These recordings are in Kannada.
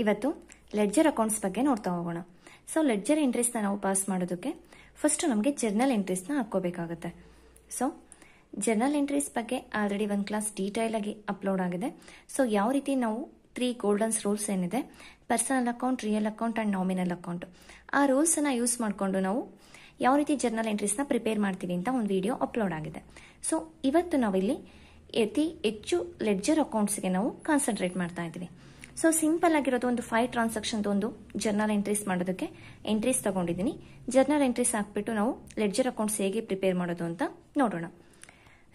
ಇವತ್ತು ಲೆಡ್ಜರ್ ಅಕೌಂಟ್ಸ್ ಬಗ್ಗೆ ನೋಡ್ತಾ ಹೋಗೋಣ ಸೊ ಲೆಡ್ಜರ್ ಇಂಟ್ರೆಸ್ಟ್ನ ನಾವು ಪಾಸ್ ಮಾಡೋದಕ್ಕೆ ಫಸ್ಟ್ ನಮಗೆ ಜರ್ನಲ್ ನ ಹಾಕೋಬೇಕಾಗುತ್ತೆ ಸೊ ಜರ್ನಲ್ ಎಂಟ್ರೀಸ್ ಬಗ್ಗೆ ಆಲ್ರೆಡಿ ಒಂದು ಕ್ಲಾಸ್ ಡೀಟೈಲ್ ಆಗಿ ಅಪ್ಲೋಡ್ ಆಗಿದೆ ಸೊ ಯಾವ ರೀತಿ ನಾವು ತ್ರೀ ಗೋಲ್ಡನ್ಸ್ ರೂಲ್ಸ್ ಏನಿದೆ personal account real account and nominal account ಆ ರೂಲ್ಸನ್ನು ಯೂಸ್ ಮಾಡಿಕೊಂಡು ನಾವು ಯಾವ ರೀತಿ ಜರ್ನಲ್ ಎಂಟ್ರೀಸ್ನ ಪ್ರಿಪೇರ್ ಮಾಡ್ತೀವಿ ಅಂತ ಒಂದು ವಿಡಿಯೋ ಅಪ್ಲೋಡ್ ಆಗಿದೆ ಸೊ ಇವತ್ತು ನಾವಿಲ್ಲಿ ಅತಿ ಹೆಚ್ಚು ಲೆಡ್ಜರ್ ಅಕೌಂಟ್ಸ್ಗೆ ನಾವು ಕಾನ್ಸಂಟ್ರೇಟ್ ಮಾಡ್ತಾ ಇದ್ದೀವಿ ಸೊ ಸಿಂಪಲ್ ಆಗಿರೋದು ಒಂದು ಫೈವ್ ಟ್ರಾನ್ಸಾಕ್ಷನ್ದು ಒಂದು ಜರ್ನಲ್ ಎಂಟ್ರೀಸ್ ಮಾಡೋದಕ್ಕೆ ಎಂಟ್ರೀಸ್ ತಗೊಂಡಿದ್ದೀನಿ ಜರ್ನಲ್ ಎಂಟ್ರೀಸ್ ಹಾಕ್ಬಿಟ್ಟು ನಾವು ಲೆಡ್ಜರ್ ಅಕೌಂಟ್ಸ್ ಹೇಗೆ ಪ್ರಿಪೇರ್ ಮಾಡೋದು ಅಂತ ನೋಡೋಣ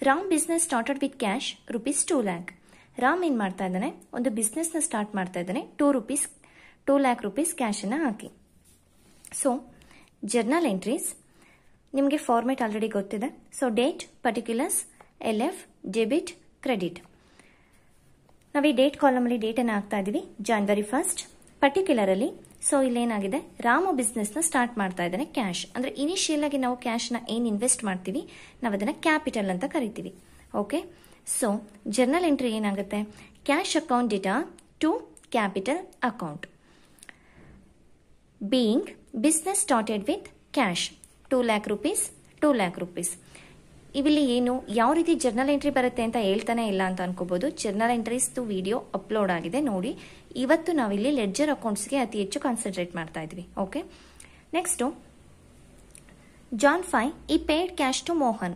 Ram business started with cash rupees two lakh Ram ಏನು ಮಾಡ್ತಾ ಇದ್ದಾನೆ ಒಂದು ನ ಸ್ಟಾರ್ಟ್ ಮಾಡ್ತಾ ಇದ್ದಾನೆ two rupees two lakh rupees ಕ್ಯಾಶನ್ನು ಹಾಕಿ ಸೊ ಜರ್ನಲ್ ಎಂಟ್ರೀಸ್ ನಿಮಗೆ ಫಾರ್ಮೆಟ್ ಆಲ್ರೆಡಿ ಗೊತ್ತಿದೆ so date particulars L F debit credit ನಾವು ಈ ಡೇಟ್ ಕಾಲಮ್ ಅಲ್ಲಿ ಡೇಟ್ ಡೇಟನ್ನು ಹಾಕ್ತಾ ಇದೀವಿ ಜಾನ್ವರಿ ಫಸ್ಟ್ ಪರ್ಟಿಕ್ಯುಲರ್ ಅಲ್ಲಿ ಸೊ ಇಲ್ಲಿ ಇಲ್ಲೇನಾಗಿದೆ ರಾಮು ನ ಸ್ಟಾರ್ಟ್ ಮಾಡ್ತಾ ಇದ್ದಾನೆ ಕ್ಯಾಶ್ ಅಂದ್ರೆ ಇನಿಷಿಯಲ್ ಆಗಿ ನಾವು ಕ್ಯಾಶ್ ನ ಏನ್ ಇನ್ವೆಸ್ಟ್ ಮಾಡ್ತೀವಿ ನಾವು ಅದನ್ನ ಕ್ಯಾಪಿಟಲ್ ಅಂತ ಕರಿತೀವಿ ಓಕೆ ಸೊ ಜರ್ನಲ್ ಎಂಟ್ರಿ ಏನಾಗುತ್ತೆ cash account data to capital account being business started with cash two lakh rupees two lakh rupees ಇವಿಲ್ಲಿ ಏನು ಯಾವ ರೀತಿ ಜರ್ನಲ್ ಎಂಟ್ರಿ ಬರುತ್ತೆ ಅಂತ ಹೇಳ್ತಾನೆ ಇಲ್ಲ ಅಂತ ಅನ್ಕೋಬಹುದು ಜರ್ನಲ್ ಎಂಟ್ರೀಸ್ದು ವಿಡಿಯೋ ಅಪ್ಲೋಡ್ ಆಗಿದೆ ನೋಡಿ ಇವತ್ತು ನಾವಿಲ್ಲಿ ಲೆಡ್ಜರ್ ಅಕೌಂಟ್ಸ್ಗೆ ಅತಿ ಹೆಚ್ಚು ಕಾನ್ಸಂಟ್ರೇಟ್ ಮಾಡ್ತಾ ಇದ್ವಿ ಓಕೆ ನೆಕ್ಸ್ಟ್ ಜಾನ್ ಫೈ ಈ ಪೇಡ್ ಕ್ಯಾಶ್ ಟು ಮೋಹನ್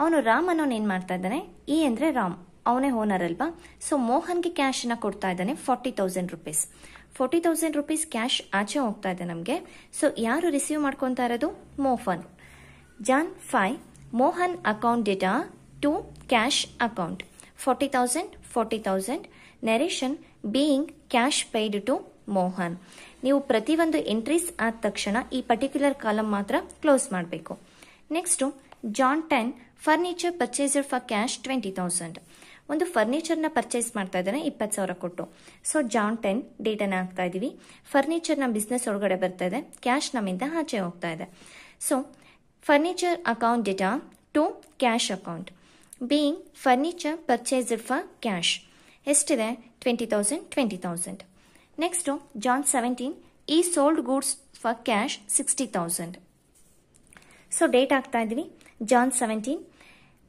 ಅವನು ರಾಮ್ ಅನ್ನೋನ್ ಏನ್ ಮಾಡ್ತಾ ಇದ್ದಾನೆ ಈ ಅಂದ್ರೆ ರಾಮ್ ಅವನೇ ಓನರ್ ಅಲ್ವಾ ಸೊ ಮೋಹನ್ಗೆ ನ ಕೊಡ್ತಾ ಇದ್ದಾನೆ forty thousand rupees forty thousand rupees cash ಆಚೆ ಹೋಗ್ತಾ ಇದೆ ನಮಗೆ ಸೊ ಯಾರು ರಿಸೀವ್ ಮಾಡ್ಕೊತಾ ಇರೋದು Mohan Jan five Mohan data account data to cash account 40,000 40,000 narration being cash paid to Mohan ನೀವು ಪ್ರತಿಯೊಂದು ಎಂಟ್ರೀಸ್ ಆದ ತಕ್ಷಣ ಈ ಪರ್ಟಿಕ್ಯುಲರ್ ಕಾಲಮ್ ಮಾತ್ರ ಕ್ಲೋಸ್ ಮಾಡಬೇಕು next Jan ten furniture purchased for cash twenty thousand ಒಂದು ಫರ್ನಿಚರ್ನ ಪರ್ಚೇಸ್ ಮಾಡ್ತಾ ಇದ್ದಾನೆ ಇಪ್ಪತ್ತು ಸಾವಿರ ಕೊಟ್ಟು ಸೊ ಜಾನ್ ಟೆನ್ ಡೇಟನ ಹಾಕ್ತಾ ಇದ್ದೀವಿ ಫರ್ನಿಚರ್ನ ಬಿಸ್ನೆಸ್ ಒಳಗಡೆ ಬರ್ತಾ ಇದೆ ಕ್ಯಾಶ್ ನಮ್ಮಿಂದ ಆಚೆ ಹೋಗ್ತಾ ಇದೆ so furniture account data to cash account being furniture purchased for cash ಎಷ್ಟಿದೆ twenty thousand twenty thousand next Jan seventeen ಈ sold goods for cash sixty thousand so date ಆಗ್ತಾ ಇದ್ವಿ ಜಾನ್ ಸೆವೆಂಟೀನ್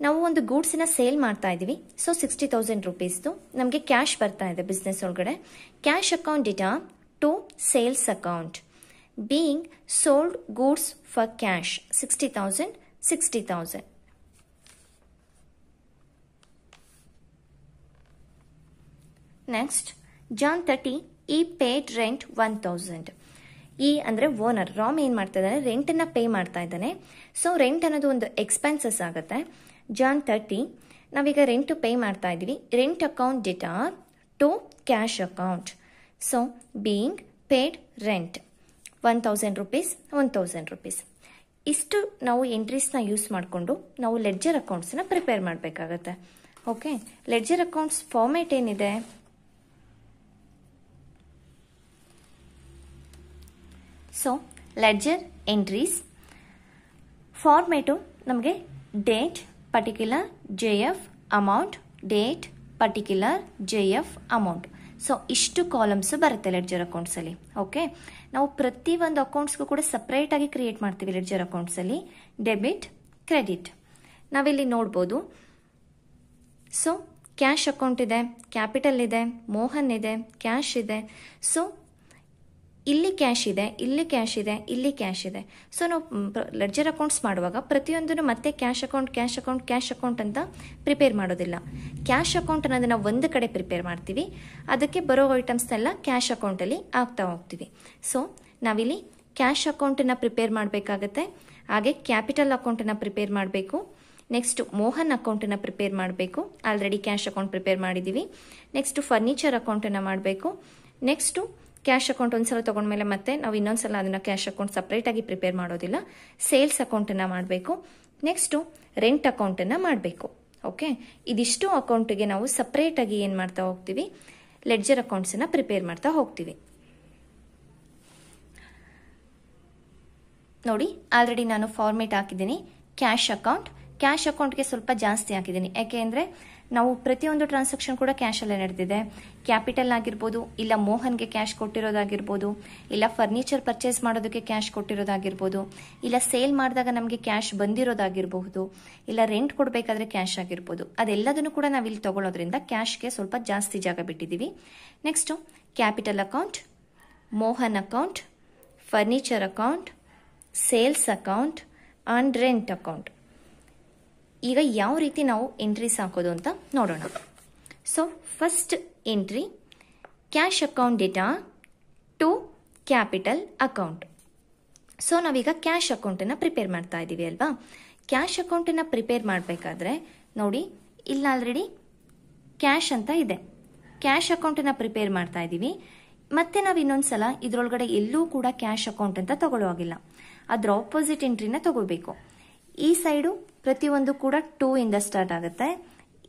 ನಾವು ಒಂದು ಗೂಡ್ಸನ್ನ ಸೇಲ್ ಮಾಡ್ತಾ ಇದ್ದೀವಿ ಸೊ ಸಿಕ್ಸ್ಟಿ ತೌಸಂಡ್ ರುಪೀಸ್ದು ನಮಗೆ ಕ್ಯಾಶ್ ಬರ್ತಾ ಇದೆ ಬಿಸ್ನೆಸ್ ಒಳಗಡೆ ಕ್ಯಾಶ್ ಅಕೌಂಟ್ ಇಟ to sales account being sold goods for cash 60,000 60,000. Next, John 30, he paid rent 1000. ಈ ಅಂದರೆ ಓನರ್ ರಾಮ್ ಏನು ಮಾಡ್ತಾ ಇದ್ದಾನೆ ರೆಂಟನ್ನು ಪೇ ಮಾಡ್ತಾ ಇದ್ದಾನೆ ಸೊ ರೆಂಟ್ ಅನ್ನೋದು ಒಂದು ಎಕ್ಸ್ಪೆನ್ಸಸ್ ಆಗುತ್ತೆ ಜಾನ್ ತರ್ಟಿ ನಾವೀಗ ರೆಂಟು ಪೇ ಮಾಡ್ತಾ ಇದ್ದೀವಿ rent account debtor to cash account so being paid rent one thousand rupees one thousand rupees ಇಷ್ಟು ನಾವು ಎಂಟ್ರೀಸ್ನ ಯೂಸ್ ಮಾಡಿಕೊಂಡು ನಾವು ಲೆಡ್ಜರ್ ಅಕೌಂಟ್ಸನ್ನ ಪ್ರಿಪೇರ್ ಮಾಡಬೇಕಾಗತ್ತೆ ಓಕೆ ಲೆಡ್ಜರ್ ಅಕೌಂಟ್ಸ್ ಫಾರ್ಮೇಟ್ ಏನಿದೆ ಸೊ ಲೆಡ್ಜರ್ ಎಂಟ್ರೀಸ್ ಫಾರ್ಮೇಟು ನಮಗೆ date particular J F amount date particular J F amount so ಇಷ್ಟು ಕಾಲಮ್ಸ್ ಬರುತ್ತೆ ಲೆಡ್ಜರ್ ಅಕೌಂಟ್ಸಲ್ಲಿ ಓಕೆ ನಾವು ಪ್ರತಿ ಒಂದು ಅಕೌಂಟ್ಸ್ಗೂ ಕೂಡ ಸಪ್ರೇಟಾಗಿ ಕ್ರಿಯೇಟ್ ಮಾಡ್ತೀವಿ ಲೆಡ್ಜರ್ ಅಕೌಂಟ್ಸಲ್ಲಿ ಡೆಬಿಟ್ ಕ್ರೆಡಿಟ್ ನಾವಿಲ್ಲಿ ನೋಡ್ಬೋದು ಸೊ ಕ್ಯಾಶ್ ಅಕೌಂಟ್ ಇದೆ ಕ್ಯಾಪಿಟಲ್ ಇದೆ ಮೋಹನ್ ಇದೆ ಕ್ಯಾಶ್ ಇದೆ ಸೊ ಇಲ್ಲಿ ಕ್ಯಾಶ್ ಇದೆ ಇಲ್ಲಿ ಕ್ಯಾಶ್ ಇದೆ ಇಲ್ಲಿ ಕ್ಯಾಶ್ ಇದೆ ಸೊ ನಾವು ಲೆಡ್ಜರ್ ಅಕೌಂಟ್ಸ್ ಮಾಡುವಾಗ ಪ್ರತಿಯೊಂದನ್ನು ಮತ್ತೆ cash account cash account cash account ಅಂತ ಪ್ರಿಪೇರ್ ಮಾಡೋದಿಲ್ಲ ಕ್ಯಾಶ್ ಅಕೌಂಟ್ ಅನ್ನೋದನ್ನ ಒಂದು ಕಡೆ ಪ್ರಿಪೇರ್ ಮಾಡ್ತೀವಿ ಅದಕ್ಕೆ ಬರೋ ಐಟಮ್ಸ್ನೆಲ್ಲ ಕ್ಯಾಶ್ ಅಕೌಂಟಲ್ಲಿ ಆಗ್ತಾ ಹೋಗ್ತೀವಿ ಸೊ ನಾವಿಲ್ಲಿ ಕ್ಯಾಶ್ ಅಕೌಂಟನ್ನು ಪ್ರಿಪೇರ್ ಮಾಡಬೇಕಾಗತ್ತೆ ಹಾಗೆ ಕ್ಯಾಪಿಟಲ್ ಅಕೌಂಟನ್ನು ಪ್ರಿಪೇರ್ ಮಾಡಬೇಕು ನೆಕ್ಸ್ಟ್ ಮೋಹನ್ ಅಕೌಂಟನ್ನು ಪ್ರಿಪೇರ್ ಮಾಡಬೇಕು ಆಲ್ರೆಡಿ ಕ್ಯಾಶ್ ಅಕೌಂಟ್ ಪ್ರಿಪೇರ್ ಮಾಡಿದ್ದೀವಿ ನೆಕ್ಸ್ಟ್ ಫರ್ನಿಚರ್ ಅಕೌಂಟನ್ನು ಮಾಡಬೇಕು ನೆಕ್ಸ್ಟು ಕ್ಯಾಶ್ ಅಕೌಂಟ್ ಒಂದ್ಸಲ ತಗೊಂಡ್ಮೇಲೆ ಮತ್ತೆ ನಾವು ಇನ್ನೊಂದ್ಸಲ ಅದನ್ನ ಕ್ಯಾಶ್ ಅಕೌಂಟ್ ಸಪ್ರೇಟಾಗಿ ಪ್ರಿಪೇರ್ ಮಾಡೋದಿಲ್ಲ ಸೇಲ್ಸ್ ಅಕೌಂಟನ್ನು ಮಾಡಬೇಕು ನೆಕ್ಸ್ಟು ರೆಂಟ್ ಅಕೌಂಟನ್ನು ಮಾಡಬೇಕು ಓಕೆ ಇದಿಷ್ಟು ಅಕೌಂಟಿಗೆ ನಾವು ಸಪ್ರೇಟಾಗಿ ಏನು ಮಾಡ್ತಾ ಹೋಗ್ತೀವಿ ಲೆಡ್ಜರ್ ಅಕೌಂಟ್ಸನ್ನು ಪ್ರಿಪೇರ್ ಮಾಡ್ತಾ ಹೋಗ್ತೀವಿ ನೋಡಿ ಆಲ್ರೆಡಿ ನಾನು ಫಾರ್ಮೇಟ್ ಹಾಕಿದ್ದೀನಿ ಕ್ಯಾಶ್ ಅಕೌಂಟ್ ಕ್ಯಾಶ್ ಅಕೌಂಟ್ಗೆ ಸ್ವಲ್ಪ ಜಾಸ್ತಿ ಹಾಕಿದ್ದೀನಿ ಯಾಕೆ ಅಂದರೆ ನಾವು ಪ್ರತಿಯೊಂದು ಟ್ರಾನ್ಸಾಕ್ಷನ್ ಕೂಡ ಕ್ಯಾಶಲ್ಲೇ ನಡೆದಿದೆ ಕ್ಯಾಪಿಟಲ್ ಆಗಿರ್ಬೋದು ಇಲ್ಲ ಮೋಹನ್ಗೆ ಕ್ಯಾಶ್ ಕೊಟ್ಟಿರೋದಾಗಿರ್ಬೋದು ಇಲ್ಲ ಫರ್ನಿಚರ್ ಪರ್ಚೇಸ್ ಮಾಡೋದಕ್ಕೆ ಕ್ಯಾಶ್ ಕೊಟ್ಟಿರೋದಾಗಿರ್ಬೋದು ಇಲ್ಲ ಸೇಲ್ ಮಾಡಿದಾಗ ನಮಗೆ ಕ್ಯಾಶ್ ಬಂದಿರೋದಾಗಿರಬಹುದು ಇಲ್ಲ ರೆಂಟ್ ಕೊಡಬೇಕಾದ್ರೆ ಕ್ಯಾಶ್ ಆಗಿರ್ಬೋದು ಅದೆಲ್ಲದನ್ನು ಕೂಡ ನಾವು ಇಲ್ಲಿ ತಗೊಳ್ಳೋದ್ರಿಂದ ಕ್ಯಾಶ್ಗೆ ಸ್ವಲ್ಪ ಜಾಸ್ತಿ ಜಾಗ ಬಿಟ್ಟಿದ್ದೀವಿ next capital account Mohan account furniture account sales account and rent account ಈಗ ಯಾವ ರೀತಿ ನಾವು ಎಂಟ್ರೀಸ್ ಹಾಕೋದು ಅಂತ ನೋಡೋಣ so first entry cash account data to capital account so ನಾವೀಗ ಕ್ಯಾಶ್ ಅಕೌಂಟನ್ನು ಪ್ರಿಪೇರ್ ಮಾಡ್ತಾ ಇದ್ದೀವಿ ಅಲ್ವಾ ಕ್ಯಾಶ್ ಅಕೌಂಟನ್ನು ಪ್ರಿಪೇರ್ ಮಾಡಬೇಕಾದ್ರೆ ನೋಡಿ ಇಲ್ಲ ಆಲ್ರೆಡಿ ಕ್ಯಾಶ್ ಅಂತ ಇದೆ ಕ್ಯಾಶ್ ಅಕೌಂಟನ್ನು ಪ್ರಿಪೇರ್ ಮಾಡ್ತಾ ಇದ್ದೀವಿ ಮತ್ತೆ ನಾವು ಇನ್ನೊಂದ್ಸಲ ಸಲ ಇದರೊಳಗಡೆ ಎಲ್ಲೂ ಕೂಡ ಕ್ಯಾಶ್ ಅಕೌಂಟ್ ಅಂತ ತಗೊಳ್ಳೋ ಆಗಿಲ್ಲ ಅದರ ಆಪೋಸಿಟ್ ಎಂಟ್ರಿನ ತಗೋಬೇಕು ಈ ಸೈಡು ಪ್ರತಿಯೊಂದು ಕೂಡ ಟೂ ಇಂದ ಸ್ಟಾರ್ಟ್ ಆಗುತ್ತೆ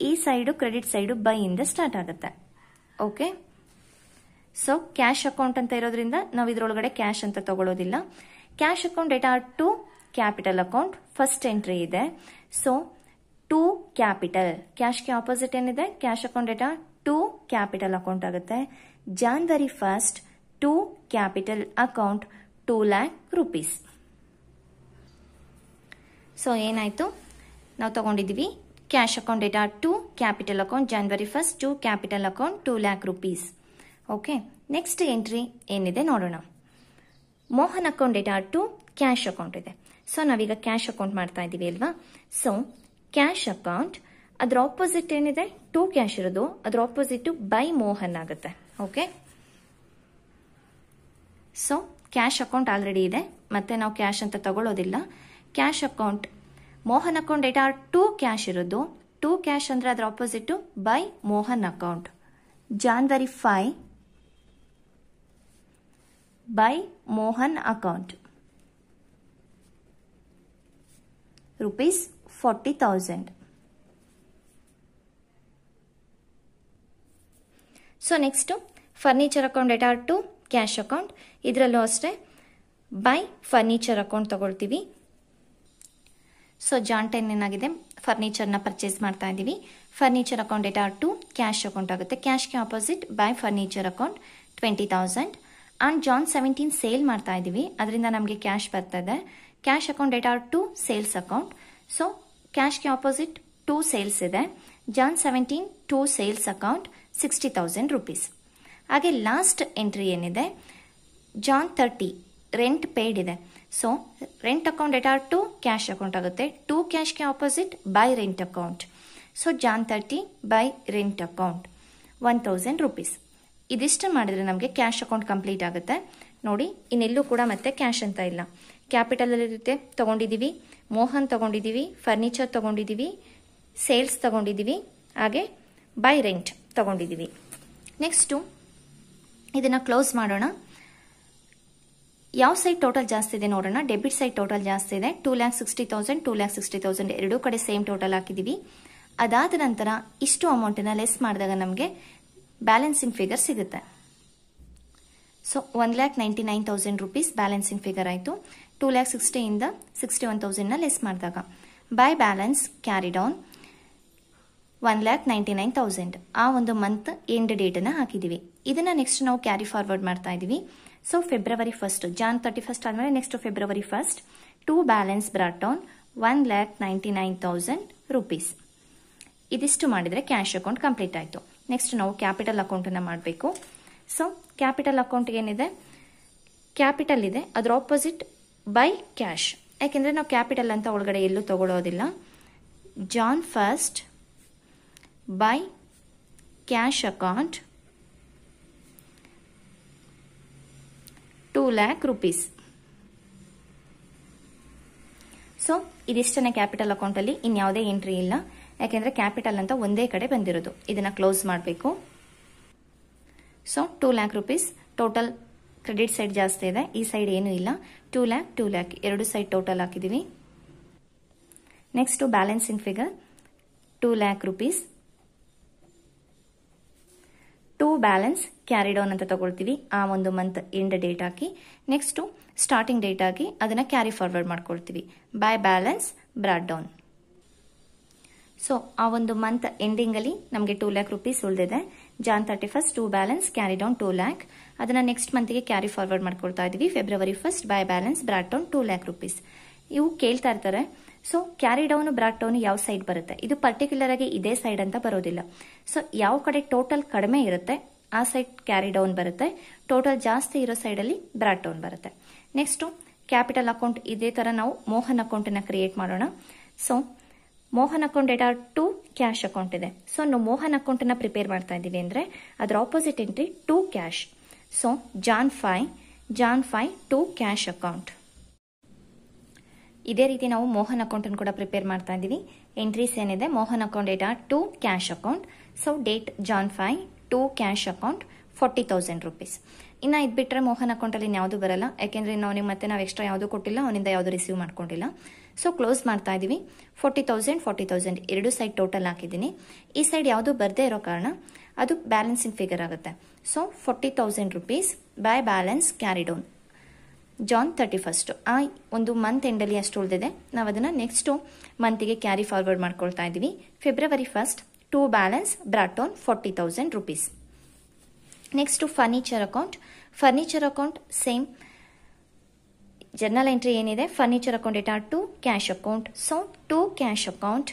ಈ ಸೈಡು ಕ್ರೆಡಿಟ್ ಸೈಡು ಬೈ ಇಂದ ಸ್ಟಾರ್ಟ್ ಆಗುತ್ತೆ ಓಕೆ ಸೊ ಕ್ಯಾಶ್ ಅಕೌಂಟ್ ಅಂತ ಇರೋದ್ರಿಂದ ನಾವು ಇದರೊಳಗಡೆ ಕ್ಯಾಶ್ ಅಂತ ತಗೊಳ್ಳೋದಿಲ್ಲ cash account data to capital account first entry ಇದೆ ಸೊ ಟು ಕ್ಯಾಪಿಟಲ್ ಕ್ಯಾಶ್ಗೆ ಆಪೋಸಿಟ್ ಏನಿದೆ cash account data to capital account ಆಗುತ್ತೆ January first to capital account two lakh rupees so ಏನಾಯಿತು ನಾವು ತಗೊಂಡಿದೀವಿ cash account data to capital account January first to capital account two lakh rupees okay next entry ಏನಿದೆ ನೋಡೋಣ Mohan account data to cash account ಇದೆ ಸೊ ನಾವೀಗ ಕ್ಯಾಶ್ ಅಕೌಂಟ್ ಮಾಡ್ತಾ ಇದೀವಿ ಅಲ್ವಾ ಸೊ ಕ್ಯಾಶ್ ಅಕೌಂಟ್ ಅದ್ರ ಆಪೋಸಿಟ್ ಏನಿದೆ ಟೂ ಕ್ಯಾಶ್ ಇರೋದು ಅದ್ರ ಆಪೋಸಿಟ್ ಬೈ ಮೋಹನ್ ಆಗುತ್ತೆ okay so cash account already ಇದೆ ಮತ್ತೆ ನಾವು ಕ್ಯಾಶ್ ಅಂತ ತಗೊಳ್ಳೋದಿಲ್ಲ cash account Mohan account R to cash ಇರೋದು ಟೂ ಕ್ಯಾಶ್ ಅಂದರೆ ಅದರ opposite by Mohan account January five by Mohan account rupees forty thousand so next furniture account R to cash account ಇದರಲ್ಲೂ ಅಷ್ಟೇ ಬೈ ಫರ್ನಿಚರ್ ಅಕೌಂಟ್ ತಗೊಳ್ತೀವಿ ಸೊ ಜಾನ್ ಟೆನ್ ಏನಾಗಿದೆ ಫರ್ನಿಚರ್ನ ಪರ್ಚೇಸ್ ಮಾಡ್ತಾ ಇದ್ದೀವಿ furniture account R to cash account ಆಗುತ್ತೆ ಕ್ಯಾಶ್ಗೆ opposite by furniture account twenty thousand and Jan seventeen sale ಮಾಡ್ತಾ ಇದ್ದೀವಿ ಅದರಿಂದ ನಮಗೆ ಕ್ಯಾಶ್ ಬರ್ತದೆ cash account R to sales account so ಕ್ಯಾಶ್ಗೆ ಆಪೋಸಿಟ್ ಟೂ ಸೇಲ್ಸ್ ಇದೆ Jan seventeen to sales account sixty thousand rupees ಹಾಗೆ ಲಾಸ್ಟ್ ಎಂಟ್ರಿ ಏನಿದೆ ಜಾನ್ ಥರ್ಟಿ ರೆಂಟ್ ಪೇಯ್ಡ್ ಇದೆ so rent account at R to cash account ಆಗುತ್ತೆ ಟು ಕ್ಯಾಶ್ಗೆ opposite by rent account so Jan thirty by rent account one thousand rupees ಇದಿಷ್ಟು ಮಾಡಿದ್ರೆ ನಮಗೆ ಕ್ಯಾಶ್ ಅಕೌಂಟ್ ಕಂಪ್ಲೀಟ್ ಆಗುತ್ತೆ ನೋಡಿ ಇನ್ನೆಲ್ಲೂ ಕೂಡ ಮತ್ತೆ ಕ್ಯಾಶ್ ಅಂತ ಇಲ್ಲ ಕ್ಯಾಪಿಟಲಲ್ಲಿರುತ್ತೆ ತೊಗೊಂಡಿದ್ದೀವಿ ಮೋಹನ್ ತೊಗೊಂಡಿದ್ದೀವಿ ಫರ್ನಿಚರ್ ತೊಗೊಂಡಿದ್ದೀವಿ ಸೇಲ್ಸ್ ತೊಗೊಂಡಿದ್ದೀವಿ ಹಾಗೆ ಬೈ ರೆಂಟ್ ತೊಗೊಂಡಿದ್ದೀವಿ ನೆಕ್ಸ್ಟು ಇದನ್ನು ಕ್ಲೋಸ್ ಮಾಡೋಣ ಯಾವ ಸೈಡ್ ಟೋಟಲ್ ಜಾಸ್ತಿ ಇದೆ ನೋಡೋಣ ಡೆಬಿಟ್ ಸೈಡ್ ಟೋಟಲ್ ಜಾಸ್ತಿ ಇದೆ two lakh sixty thousand two lakh sixty thousand ಎರಡೂ ಕಡೆ ಸೇಮ್ ಟೋಟಲ್ ಹಾಕಿದೀವಿ ಅದಾದ ನಂತರ ಇಷ್ಟು ಅಮೌಂಟನ್ನು ಲೆಸ್ ಮಾಡಿದಾಗ ನಮಗೆ ಬ್ಯಾಲೆನ್ಸಿಂಗ್ ಫಿಗರ್ ಸಿಗುತ್ತೆ so one lakh ninety nine thousand rupees balancing figure ಆಯಿತು ಟೂ ಲ್ಯಾಕ್ ಸಿಕ್ಸ್ಟಿಯಿಂದ ಸಿಕ್ಸ್ಟಿ ಒನ್ ತೌಸಂಡ್ನ ಲೆಸ್ ಮಾಡಿದಾಗ by balance carry down one lakh ninety nine thousand ಆ ಒಂದು ಮಂತ್ ಎಂಡ್ ಡೇಟನ್ನು ಹಾಕಿದ್ದೀವಿ ಇದನ್ನು ನೆಕ್ಸ್ಟ್ ನಾವು ಕ್ಯಾರಿ ಫಾರ್ವರ್ಡ್ ಮಾಡ್ತಾ ಇದ್ದೀವಿ so February first Jan thirty first ಆದಮೇಲೆ next February first to balance brought down one lakh ninety nine thousand rupees ಇದಿಷ್ಟು ಮಾಡಿದರೆ ಕ್ಯಾಶ್ ಅಕೌಂಟ್ ಕಂಪ್ಲೀಟ್ ಆಯಿತು ನೆಕ್ಸ್ಟ್ ನಾವು ಕ್ಯಾಪಿಟಲ್ ಅಕೌಂಟನ್ನು ಮಾಡಬೇಕು ಸೊ ಕ್ಯಾಪಿಟಲ್ ಅಕೌಂಟ್ ಏನಿದೆ ಕ್ಯಾಪಿಟಲ್ ಇದೆ ಅದರ ಆಪೋಸಿಟ್ ಬೈ ಕ್ಯಾಶ್ ಯಾಕೆಂದರೆ ನಾವು ಕ್ಯಾಪಿಟಲ್ ಅಂತ ಒಳಗಡೆ ಎಲ್ಲೂ ತಗೊಳ್ಳೋದಿಲ್ಲ Jan first by cash account lakh rupees so ಇದಿಷ್ಟನೇ ಕ್ಯಾಪಿಟಲ್ ಅಕೌಂಟಲ್ಲಿ ಇನ್ಯಾವುದೇ ಎಂಟ್ರಿ ಇಲ್ಲ ಯಾಕೆಂದ್ರೆ ಕ್ಯಾಪಿಟಲ್ ಅಂತ ಒಂದೇ ಕಡೆ ಬಂದಿರೋದು ಇದನ್ನ ಕ್ಲೋಸ್ ಮಾಡಬೇಕು so two lakh rupees total credit side ಜಾಸ್ತಿ ಇದೆ ಈ ಸೈಡ್ ಏನು ಇಲ್ಲ ಟೂ ಲ್ಯಾಕ್ ಟೂ ಲ್ಯಾಕ್ ಎರಡು ಸೈಡ್ ಟೋಟಲ್ ಹಾಕಿದೀವಿ next balancing figure two lakh rupees balance carried on ಅಂತ ತಗೊಳ್ತೀವಿ ಆ ಒಂದು ಮಂತ್ ಎಂಡ್ ಡೇಟ್ ಹಾಕಿ ನೆಕ್ಸ್ಟು ಸ್ಟಾರ್ಟಿಂಗ್ ಡೇಟ್ ಆಗಿ ಅದನ್ನು ಕ್ಯಾರಿ ಫಾರ್ವರ್ಡ್ ಮಾಡ್ಕೊಳ್ತೀವಿ by balance brought down so ಆ ಒಂದು ಮಂತ್ ಎಂಡಿಂಗಲ್ಲಿ ನಮಗೆ ಟೂ ಲ್ಯಾಕ್ ರುಪೀಸ್ ಉಳಿದಿದೆ Jan thirty first to balance carry down two lakh ಅದನ್ನ ನೆಕ್ಸ್ಟ್ ಮಂತ್ಗೆ ಕ್ಯಾರಿ ಫಾರ್ವರ್ಡ್ ಮಾಡ್ಕೊಳ್ತಾ ಇದ್ದೀವಿ February first by balance brought down two lakh rupees ಇವು ಕೇಳ್ತಾ ಇರ್ತಾರೆ so carry down brought down ಯಾವ ಸೈಡ್ ಬರುತ್ತೆ ಇದು ಪರ್ಟಿಕ್ಯುಲರ್ ಆಗಿ ಇದೇ ಸೈಡ್ ಅಂತ ಬರೋದಿಲ್ಲ ಸೊ ಯಾವ ಕಡೆ ಟೋಟಲ್ ಕಡಿಮೆ ಇರುತ್ತೆ ಆ ಸೈಡ್ ಕ್ಯಾರಿ ಡೌನ್ ಬರುತ್ತೆ ಟೋಟಲ್ ಜಾಸ್ತಿ ಇರೋ ಸೈಡ್ ಅಲ್ಲಿ ಬ್ರಾಕ್ ಡೌನ್ ಬರುತ್ತೆ ನೆಕ್ಸ್ಟ್ ಕ್ಯಾಪಿಟಲ್ ಅಕೌಂಟ್ ಇದೇ ತರ ನಾವು ಮೋಹನ್ ಅಕೌಂಟ್ ನ ಕ್ರಿಯೇಟ್ ಮಾಡೋಣ so Mohan account data to cash account ಇದೆ ಸೊ ನಾವು ಮೋಹನ್ ಅಕೌಂಟ್ ಅಕೌಂಟನ್ನು ಪ್ರಿಪೇರ್ ಮಾಡ್ತಾ ಇದ್ದೀವಿ ಅಂದ್ರೆ ಅದರ opposite entry to cash so Jan five Jan five to cash account ಇದೇ ರೀತಿ ನಾವು ಮೋಹನ್ ಅಕೌಂಟನ್ನು ಕೂಡ ಪ್ರಿಪೇರ್ ಮಾಡ್ತಾ ಇದ್ದೀವಿ ಎಂಟ್ರೀಸ್ ಏನಿದೆ Mohan account debtor to cash account so date Jan five to cash account forty thousand rupees ಇನ್ನ ಇದು ಬಿಟ್ಟರೆ ಮೋಹನ್ ಅಕೌಂಟಲ್ಲಿ ಯಾವುದೂ ಬರಲ್ಲ ಯಾಕೆಂದ್ರೆ ನಾವು ಮತ್ತೆ ನಾವು ಎಕ್ಸ್ಟ್ರಾ ಯಾವುದೂ ಕೊಟ್ಟಿಲ್ಲ ಅವನಿಂದ ಯಾವುದು ರಿಸೀವ್ ಮಾಡ್ಕೊಂಡಿಲ್ಲ ಸೊ ಕ್ಲೋಸ್ ಮಾಡ್ತಾ ಇದೀವಿ ಫೋರ್ಟಿ ತೌಸಂಡ್ ಫೋರ್ಟಿ ತೌಸಂಡ್ ಎರಡು ಸೈಡ್ ಟೋಟಲ್ ಹಾಕಿದ್ದೀನಿ ಈ ಸೈಡ್ ಯಾವುದು ಬರದೇ ಇರೋ ಕಾರಣ ಅದು ಬ್ಯಾಲೆನ್ಸಿಂಗ್ ಫಿಗರ್ ಆಗುತ್ತೆ so forty thousand rupees by balance carry Jan thirty first ಆ ಒಂದು ಮಂತ್ ಎಂಡಲ್ಲಿ ಅಷ್ಟು ಉಳಿದಿದೆ ನಾವು ನೆಕ್ಸ್ಟ್ ಮಂತ್ ಮಂತಿಗೆ ಕ್ಯಾರಿ ಫಾರ್ವರ್ಡ್ ಮಾಡ್ಕೊಳ್ತಾ ಇದ್ದೀವಿ February first to balance brought down forty thousand rupees next furniture account furniture account same journal entry ಏನಿದೆ furniture account R to cash account so two cash account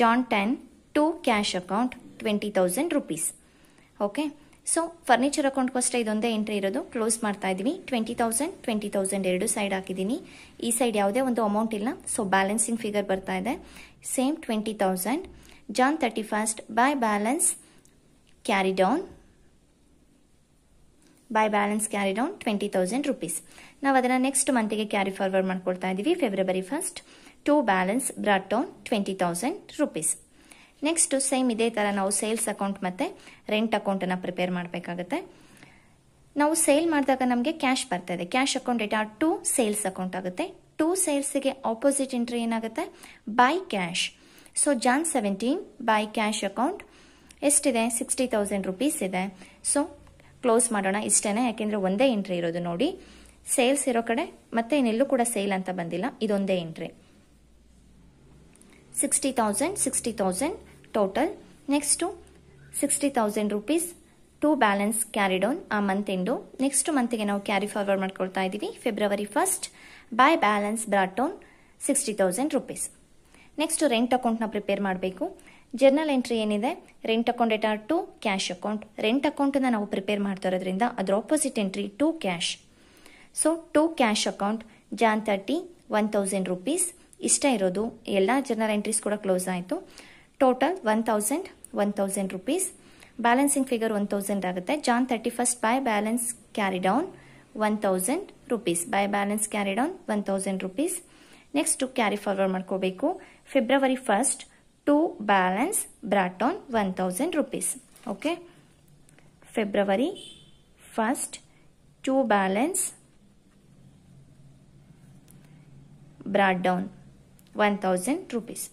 Jan ten to cash account twenty thousand rupees okay so furniture account cost ಇದೊಂದೇ ಎಂಟ್ರಿ ಇರೋದು ಕ್ಲೋಸ್ ಮಾಡ್ತಾ ಇದ್ದೀನಿ ಟ್ವೆಂಟಿ ತೌಸಂಡ್ ಟ್ವೆಂಟಿ ತೌಸಂಡ್ ಎರಡು ಸೈಡ್ ಹಾಕಿದ್ದೀನಿ ಈ ಸೈಡ್ ಯಾವುದೇ ಒಂದು ಅಮೌಂಟ್ ಇಲ್ಲ ಸೊ ಬ್ಯಾಲೆನ್ಸಿಂಗ್ ಫಿಗರ್ ಬರ್ತಾ ಇದೆ same twenty thousand Jan thirty first by balance carry down by balance carry down twenty thousand rupees ನಾವು ಅದನ್ನು ನೆಕ್ಸ್ಟ್ ಮಂತಿಗೆ ಕ್ಯಾರಿ ಫಾರ್ವರ್ಡ್ ಮಾಡ್ಕೊಡ್ತಾ ಇದ್ದೀವಿ February first to balance brought down twenty thousand rupees next same ಇದೇ ಥರ ನಾವು ಸೇಲ್ಸ್ ಅಕೌಂಟ್ ಮತ್ತೆ ರೆಂಟ್ ಅಕೌಂಟನ್ನು ಪ್ರಿಪೇರ್ ಮಾಡಬೇಕಾಗುತ್ತೆ ನಾವು ಸೇಲ್ ಮಾಡಿದಾಗ ನಮಗೆ ಕ್ಯಾಶ್ ಬರ್ತದೆ cash account data to sales account ಆಗುತ್ತೆ ಟು ಸೇಲ್ಸ್ಗೆ ಆಪೋಸಿಟ್ ಎಂಟ್ರಿ ಏನಾಗುತ್ತೆ by cash so Jan seventeen by cash account ಎಷ್ಟಿದೆ ಸಿಕ್ಸ್ಟಿ ತೌಸಂಡ್ ರುಪೀಸ್ ಇದೆ ಸೊ ಕ್ಲೋಸ್ ಮಾಡೋಣ ಇಷ್ಟೇ ಯಾಕೆಂದರೆ ಒಂದೇ ಎಂಟ್ರಿ ಇರೋದು ನೋಡಿ ಸೇಲ್ಸ್ ಇರೋ ಕಡೆ ಮತ್ತೆ ಇನ್ನೆಲ್ಲೂ ಕೂಡ ಸೇಲ್ ಅಂತ ಬಂದಿಲ್ಲ ಇದೊಂದೇ entry sixty thousand sixty thousand total next sixty 60,000 rupees to balance carry down ಆ ಮಂತ್ ಎಂಡು ನೆಕ್ಸ್ಟ್ ಮಂತಿಗೆ ನಾವು ಕ್ಯಾರಿ ಫಾರ್ವರ್ಡ್ ಮಾಡ್ಕೊಳ್ತಾ ಇದ್ದೀವಿ February first by balance brought down sixty thousand rupees next rent ಅಕೌಂಟ್ನ ಪ್ರಿಪೇರ್ ಮಾಡಬೇಕು ಜರ್ನಲ್ ಎಂಟ್ರಿ ಏನಿದೆ rent account data to cash account rent ಅಕೌಂಟನ್ನು ನಾವು ಪ್ರಿಪೇರ್ ಮಾಡ್ತಾ ಇರೋದ್ರಿಂದ ಅದರ opposite entry to cash so to cash account Jan thirty one thousand rupees ಇಷ್ಟ ಇರೋದು ಎಲ್ಲ ಜರ್ನಲ್ ಎಂಟ್ರೀಸ್ ಕೂಡ ಕ್ಲೋಸ್ ಆಯಿತು total one thousand one thousand rupees balancing figure one thousand ಆಗುತ್ತೆ Jan thirty first by balance carry down one thousand rupees by balance carry down one thousand rupees next carry forward ಮಾಡ್ಕೋಬೇಕು February first to balance brought down one thousand rupees okay February first to balance brought down one thousand rupees